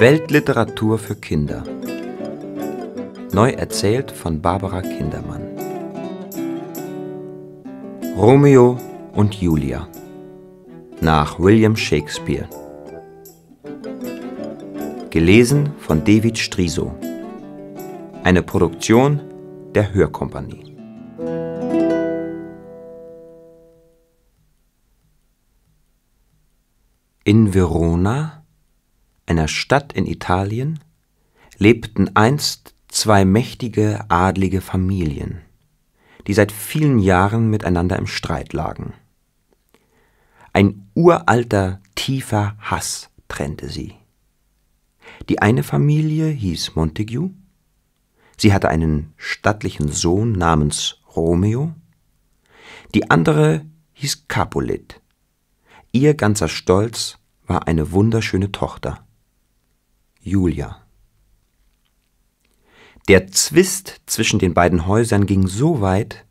Weltliteratur für Kinder. Neu erzählt von Barbara Kindermann. Romeo und Julia nach William Shakespeare. Gelesen von David Striso. Eine Produktion der Hörkompanie. In Verona einer Stadt in Italien, lebten einst zwei mächtige adlige Familien, die seit vielen Jahren miteinander im Streit lagen. Ein uralter, tiefer Hass trennte sie. Die eine Familie hieß Montague, sie hatte einen stattlichen Sohn namens Romeo, die andere hieß Capulet. Ihr ganzer Stolz war eine wunderschöne Tochter. Julia. Der Zwist zwischen den beiden Häusern ging so weit,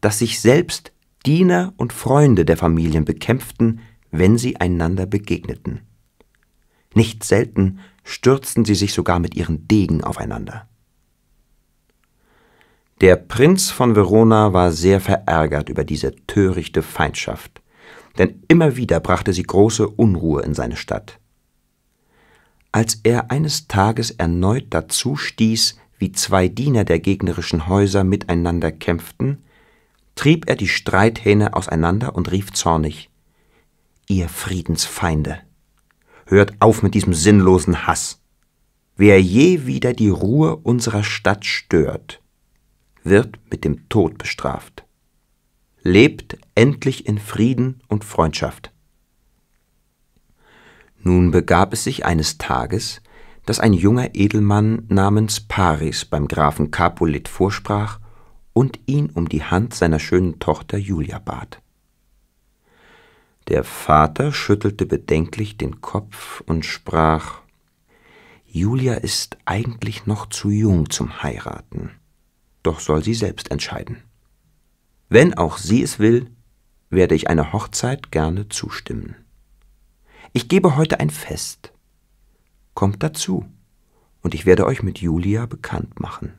dass sich selbst Diener und Freunde der Familien bekämpften, wenn sie einander begegneten. Nicht selten stürzten sie sich sogar mit ihren Degen aufeinander. Der Prinz von Verona war sehr verärgert über diese törichte Feindschaft, denn immer wieder brachte sie große Unruhe in seine Stadt als er eines Tages erneut dazu stieß, wie zwei Diener der gegnerischen Häuser miteinander kämpften, trieb er die Streithähne auseinander und rief zornig Ihr Friedensfeinde, hört auf mit diesem sinnlosen Hass. Wer je wieder die Ruhe unserer Stadt stört, wird mit dem Tod bestraft. Lebt endlich in Frieden und Freundschaft. Nun begab es sich eines Tages, dass ein junger Edelmann namens Paris beim Grafen Capulet vorsprach und ihn um die Hand seiner schönen Tochter Julia bat. Der Vater schüttelte bedenklich den Kopf und sprach Julia ist eigentlich noch zu jung zum Heiraten, doch soll sie selbst entscheiden. Wenn auch sie es will, werde ich einer Hochzeit gerne zustimmen. Ich gebe heute ein Fest. Kommt dazu, und ich werde euch mit Julia bekannt machen.